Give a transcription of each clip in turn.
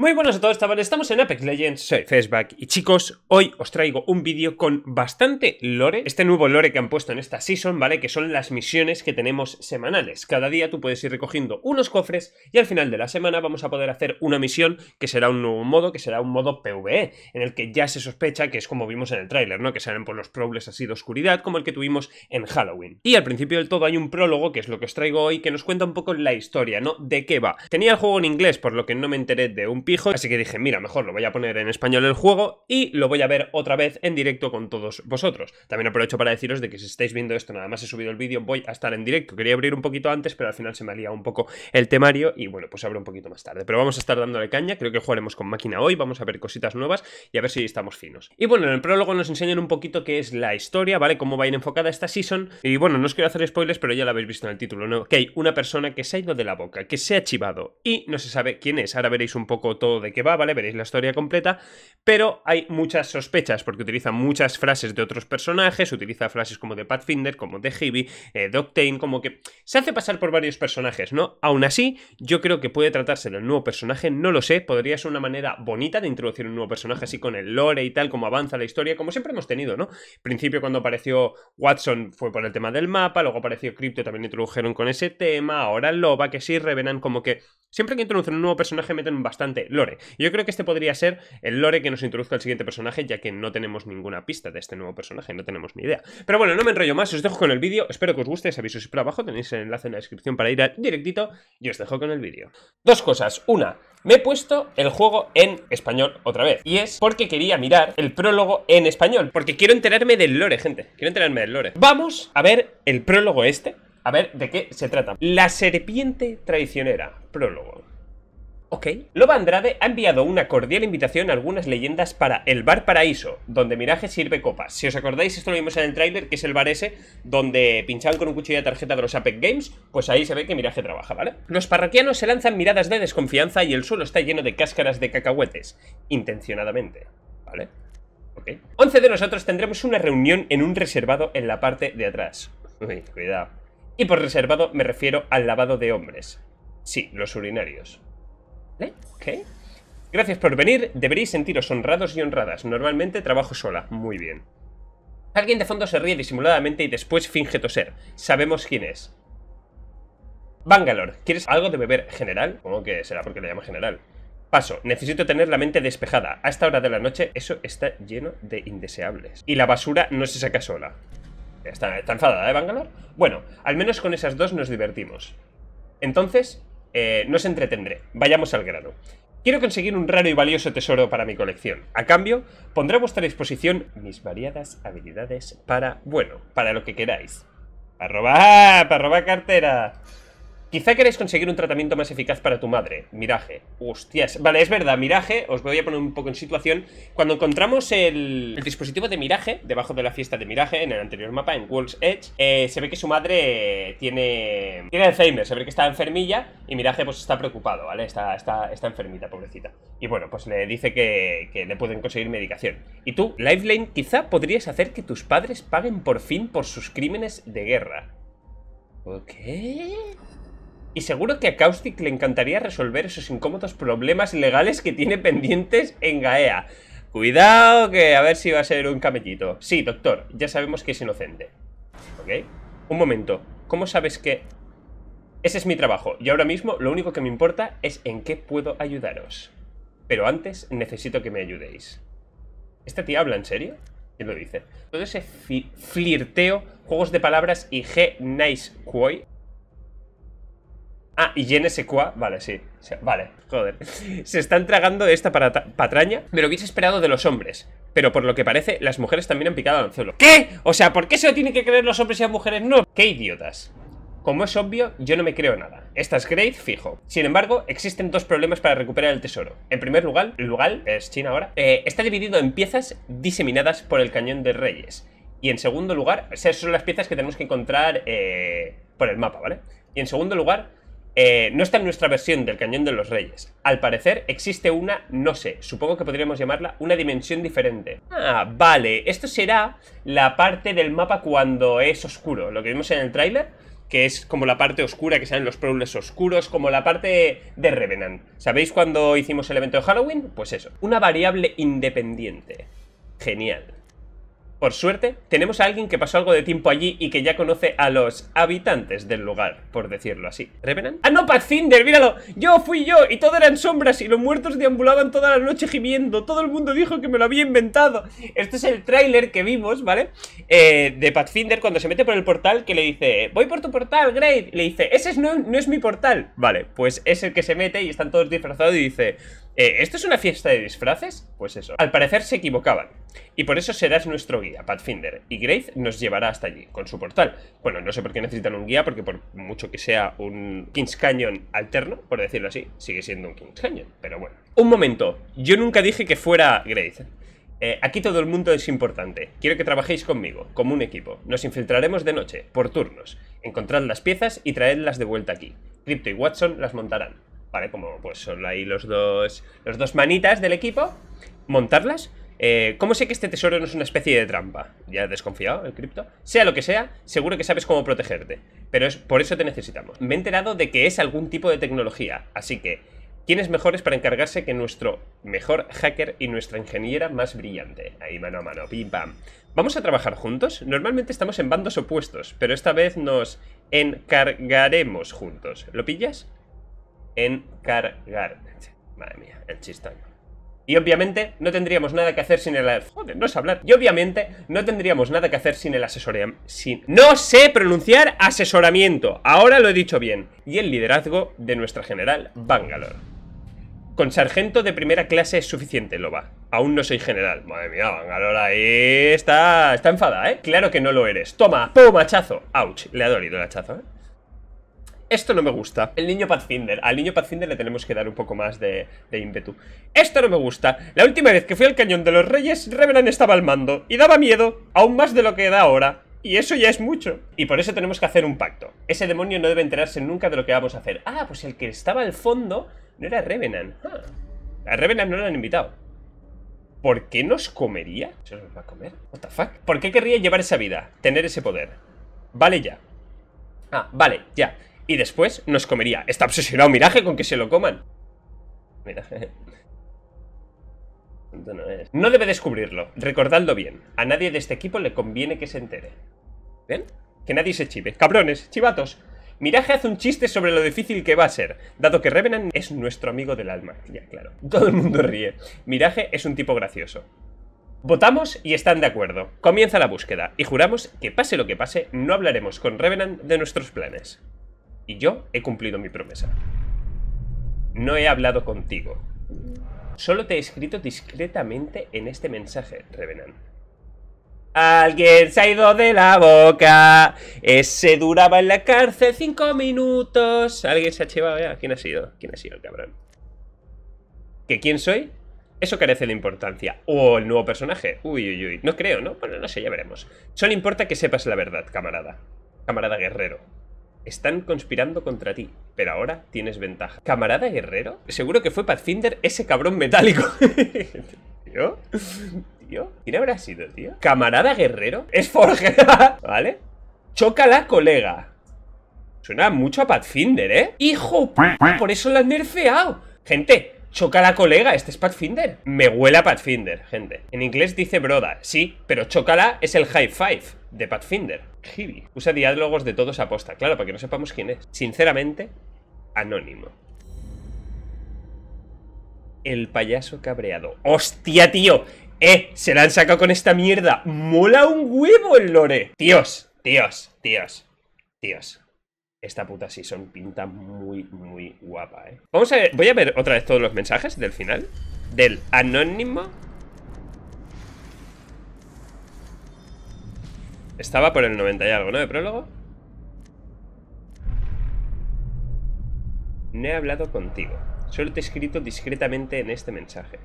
Muy buenas a todos chavales, estamos en Apex Legends, soy Fesback y chicos, hoy os traigo un vídeo con bastante lore, este nuevo lore que han puesto en esta season, ¿vale? Que son las misiones que tenemos semanales, cada día tú puedes ir recogiendo unos cofres y al final de la semana vamos a poder hacer una misión que será un nuevo modo, que será un modo PvE, en el que ya se sospecha que es como vimos en el tráiler, ¿no? Que salen por los probles así de oscuridad, como el que tuvimos en Halloween. Y al principio del todo hay un prólogo, que es lo que os traigo hoy, que nos cuenta un poco la historia, ¿no? De qué va. Tenía el juego en inglés, por lo que no me enteré de un así que dije, mira, mejor lo voy a poner en español el juego y lo voy a ver otra vez en directo con todos vosotros. También aprovecho para deciros de que si estáis viendo esto, nada más he subido el vídeo, voy a estar en directo. Quería abrir un poquito antes, pero al final se me ha un poco el temario y bueno, pues abro un poquito más tarde. Pero vamos a estar dándole caña, creo que jugaremos con máquina hoy, vamos a ver cositas nuevas y a ver si estamos finos. Y bueno, en el prólogo nos enseñan un poquito qué es la historia, ¿vale? Cómo va a ir enfocada esta season. Y bueno, no os quiero hacer spoilers, pero ya lo habéis visto en el título, ¿no? Que hay una persona que se ha ido de la boca, que se ha chivado y no se sabe quién es. Ahora veréis un poco todo de qué va, ¿vale? Veréis la historia completa, pero hay muchas sospechas porque utiliza muchas frases de otros personajes, utiliza frases como de Pathfinder, como de Heavy, eh, de como que se hace pasar por varios personajes, ¿no? Aún así, yo creo que puede tratarse un nuevo personaje, no lo sé, podría ser una manera bonita de introducir un nuevo personaje así con el lore y tal, como avanza la historia, como siempre hemos tenido, ¿no? Al principio cuando apareció Watson fue por el tema del mapa, luego apareció Crypto, también introdujeron con ese tema, ahora Loba, que sí, Revenant, como que siempre que introducen un nuevo personaje meten bastante lore. Yo creo que este podría ser el lore que nos introduzca al siguiente personaje, ya que no tenemos ninguna pista de este nuevo personaje, no tenemos ni idea. Pero bueno, no me enrollo más, os dejo con el vídeo, espero que os guste, sabéis si por abajo, tenéis el enlace en la descripción para ir al directito y os dejo con el vídeo. Dos cosas, una, me he puesto el juego en español otra vez. Y es porque quería mirar el prólogo en español. Porque quiero enterarme del lore, gente. Quiero enterarme del lore. Vamos a ver el prólogo este. A ver de qué se trata. La serpiente traicionera. Prólogo. Ok. Loba Andrade ha enviado una cordial invitación a algunas leyendas para el Bar Paraíso, donde Mirage sirve copas. Si os acordáis, esto lo vimos en el tráiler, que es el bar ese donde pinchaban con un cuchillo de tarjeta de los Apex Games, pues ahí se ve que Mirage trabaja, ¿vale? Los parroquianos se lanzan miradas de desconfianza y el suelo está lleno de cáscaras de cacahuetes, intencionadamente, ¿vale? Ok. 11 de nosotros tendremos una reunión en un reservado en la parte de atrás. Uy, cuidado. Y por reservado me refiero al lavado de hombres. Sí, los urinarios. ¿Vale? Ok. Gracias por venir. Deberéis sentiros honrados y honradas. Normalmente trabajo sola. Muy bien. Alguien de fondo se ríe disimuladamente y después finge toser. Sabemos quién es. Bangalore, ¿quieres algo de beber general? ¿Cómo que será porque le llamo general. Paso, necesito tener la mente despejada. A esta hora de la noche eso está lleno de indeseables. Y la basura no se saca sola. Está, está enfadada, ¿eh, Bangalore? Bueno, al menos con esas dos nos divertimos. Entonces, eh, no os entretendré, vayamos al grano. Quiero conseguir un raro y valioso tesoro para mi colección. A cambio, pondré a vuestra disposición mis variadas habilidades para, bueno, para lo que queráis. Para robar, para robar cartera. Quizá queréis conseguir un tratamiento más eficaz para tu madre. Miraje. Hostias. Vale, es verdad, Miraje. Os voy a poner un poco en situación. Cuando encontramos el, dispositivo de Miraje, debajo de la fiesta de Miraje, en el anterior mapa, en Wall's Edge, eh, se ve que su madre tiene... Tiene Alzheimer. Se ve que está enfermilla y Miraje pues está preocupado, ¿vale? Está, está, enfermita, pobrecita. Y bueno, pues le dice que, le pueden conseguir medicación. Y tú, Lifeline, quizá podrías hacer que tus padres paguen por fin por sus crímenes de guerra. ¿Qué? Okay. Y seguro que a Caustic le encantaría resolver esos incómodos problemas legales que tiene pendientes en Gaea. Cuidado, que a ver si va a ser un camellito. Sí, doctor, ya sabemos que es inocente. ¿Ok? Un momento, ¿cómo sabes que...? Ese es mi trabajo, y ahora mismo lo único que me importa es en qué puedo ayudaros. Pero antes necesito que me ayudéis. ¿Esta tía habla en serio? ¿Qué lo dice? Todo ese flirteo, juegos de palabras y G-Nice Ah, y en vale, sí, vale, joder. Se están tragando esta patraña, me lo hubiese esperado de los hombres. Pero por lo que parece, las mujeres también han picado al anzuelo. ¿Qué? O sea, ¿por qué se lo tienen que creer los hombres y las mujeres no? ¡Qué idiotas! Como es obvio, yo no me creo nada. Esta es Great, fijo. Sin embargo, existen dos problemas para recuperar el tesoro. En primer lugar, el lugar, es China ahora, eh, está dividido en piezas diseminadas por el cañón de Reyes. Y en segundo lugar, esas son las piezas que tenemos que encontrar eh, por el mapa, ¿vale? Y en segundo lugar, eh, no está en nuestra versión del Cañón de los Reyes. Al parecer existe una, no sé, supongo que podríamos llamarla una dimensión diferente. Ah, vale, esto será la parte del mapa cuando es oscuro, lo que vimos en el tráiler, que es como la parte oscura, que salen los problemas oscuros, como la parte de Revenant. ¿Sabéis cuando hicimos el evento de Halloween? Pues eso, una variable independiente. Genial. Por suerte, tenemos a alguien que pasó algo de tiempo allí y que ya conoce a los habitantes del lugar, por decirlo así. ¿Revenant? ¡Ah, no, Pathfinder! ¡Míralo! ¡Yo fui yo! Y todo eran sombras y los muertos deambulaban toda la noche gimiendo. Todo el mundo dijo que me lo había inventado. Este es el tráiler que vimos, ¿vale? Eh, de Pathfinder cuando se mete por el portal que le dice Voy por tu portal, Grave. Le dice, ese no es mi portal. Vale, pues es el que se mete y están todos disfrazados y dice eh, ¿Esto es una fiesta de disfraces? Pues eso. Al parecer se equivocaban. Y por eso serás nuestro guía, Pathfinder. Y Grace nos llevará hasta allí, con su portal. Bueno, no sé por qué necesitan un guía, porque por mucho que sea un King's Canyon alterno, por decirlo así, sigue siendo un King's Canyon. Pero bueno. Un momento. Yo nunca dije que fuera Grace. Eh, aquí todo el mundo es importante. Quiero que trabajéis conmigo, como un equipo. Nos infiltraremos de noche, por turnos. Encontrad las piezas y traedlas de vuelta aquí. Crypto y Watson las montarán. ¿vale? Como pues son ahí los dos, los dos manitas del equipo, montarlas. Eh, ¿Cómo sé que este tesoro no es una especie de trampa? Ya he desconfiado el cripto. Sea lo que sea, seguro que sabes cómo protegerte. Pero es por eso te necesitamos. Me he enterado de que es algún tipo de tecnología. Así que, ¿quiénes mejores para encargarse que nuestro mejor hacker y nuestra ingeniera más brillante? Ahí mano a mano, pim pam. ¿Vamos a trabajar juntos? Normalmente estamos en bandos opuestos, pero esta vez nos encargaremos juntos. ¿Lo pillas? encargar. Madre mía, el chistón Y obviamente no tendríamos nada que hacer sin el... Joder, no sé hablar. Y obviamente no tendríamos nada que hacer sin el asesoramiento... Sin... No sé pronunciar asesoramiento. Ahora lo he dicho bien. Y el liderazgo de nuestra general Bangalore. Con sargento de primera clase es suficiente, lo va. Aún no soy general. Madre mía, Bangalore ahí está... Está enfada, ¿eh? Claro que no lo eres. Toma, pum, hachazo. Ouch, le ha dolido el hachazo, ¿eh? Esto no me gusta. El niño Pathfinder. Al niño Pathfinder le tenemos que dar un poco más de, ímpetu. Esto no me gusta. La última vez que fui al cañón de los reyes, Revenan estaba al mando. Y daba miedo, aún más de lo que da ahora. Y eso ya es mucho. Y por eso tenemos que hacer un pacto. Ese demonio no debe enterarse nunca de lo que vamos a hacer. Ah, pues el que estaba al fondo no era Revenant. Ah, a Revenant no lo han invitado. ¿Por qué nos comería? ¿Se nos va a comer? ¿What ¿Por qué querría llevar esa vida? Tener ese poder. Vale ya. Ah, vale, ya y después nos comería. Está obsesionado Miraje con que se lo coman. Miraje. No, debe descubrirlo, recordadlo bien. A nadie de este equipo le conviene que se entere. ¿Ven? Que nadie se chive. Cabrones, chivatos. Miraje hace un chiste sobre lo difícil que va a ser, dado que Revenant es nuestro amigo del alma. Ya, claro. Todo el mundo ríe. Miraje es un tipo gracioso. Votamos y están de acuerdo. Comienza la búsqueda y juramos que pase lo que pase, no hablaremos con Revenant de nuestros planes. Y yo he cumplido mi promesa. No he hablado contigo. Solo te he escrito discretamente en este mensaje, Revenant. Alguien se ha ido de la boca. Ese duraba en la cárcel cinco minutos. Alguien se ha llevado ya. ¿Quién ha sido? ¿Quién ha sido el cabrón? ¿Que quién soy? Eso carece de importancia. O el nuevo personaje. Uy, uy, uy. No creo, ¿no? Bueno, no sé, ya veremos. Solo importa que sepas la verdad, camarada. Camarada guerrero. Están conspirando contra ti, pero ahora tienes ventaja. ¿Camarada guerrero? Seguro que fue Pathfinder ese cabrón metálico. ¿Tío? ¿Tío? ¿Quién habrá sido, tío? ¿Camarada guerrero? Es Forge, ¿vale? la colega. Suena mucho a Pathfinder, ¿eh? ¡Hijo! Por eso la han nerfeado. Gente, Choca la colega, este es Pathfinder. Me huela a Pathfinder, gente. En inglés dice broda, sí, pero chocala es el high five de Pathfinder. heavy Usa diálogos de todos a posta, claro, para que no sepamos quién es. Sinceramente, anónimo. El payaso cabreado. ¡Hostia, tío! ¡Eh! Se la han sacado con esta mierda. ¡Mola un huevo el lore! Tíos, tíos, tíos, tíos. Esta puta son pinta muy, muy guapa, ¿eh? Vamos a ver, voy a ver otra vez todos los mensajes del final. Del anónimo. Estaba por el 90 y algo, ¿no? De prólogo. No he hablado contigo. Solo te he escrito discretamente en este mensaje.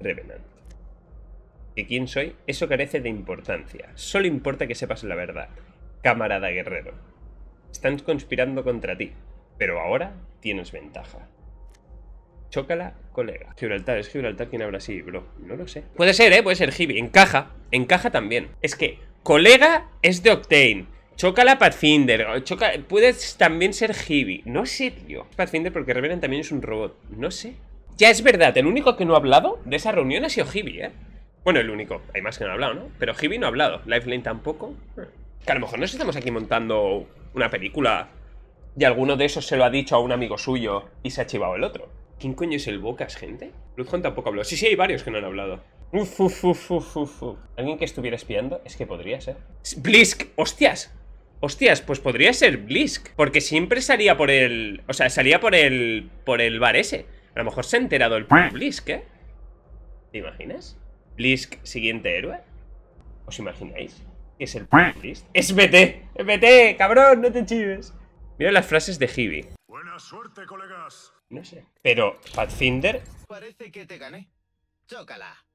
Revenante. ¿Y quién soy? Eso carece de importancia. Solo importa que sepas la verdad, camarada guerrero. Están conspirando contra ti, pero ahora tienes ventaja. Chócala, colega. Gibraltar, es Gibraltar quien habla así, bro. No lo sé. Puede ser, ¿eh? Puede ser Gibi. Encaja. Encaja también. Es que colega es de Octane. Chócala Pathfinder. Choca... Puedes también ser Gibi. No sé, tío. Pathfinder porque Reverend también es un robot. No sé. Ya es verdad, el único que no ha hablado de esa reunión ha sido Gibi, ¿eh? Bueno, el único. Hay más que no ha hablado, ¿no? Pero Gibi no ha hablado. Lifeline tampoco. Que a lo mejor nos estamos aquí montando una película. Y alguno de esos se lo ha dicho a un amigo suyo y se ha chivado el otro. ¿Quién coño es el Bocas, gente? Bloodhound tampoco habló. Sí, sí, hay varios que no han hablado. ¿Alguien que estuviera espiando? Es que podría ser. ¡Blisk! ¡Hostias! Hostias, pues podría ser Blisk. Porque siempre salía por el. O sea, salía por el. por el bar ese. A lo mejor se ha enterado el Blisk, ¿eh? ¿Te imaginas? Blisk, siguiente héroe. ¿Os imagináis? es el playlist? ¡Es BT! ¡BT! ¡Cabrón! ¡No te chives! Mira las frases de Hibi. Buena suerte, colegas. No sé. Pero, Pathfinder. Parece que te gané. Chócala.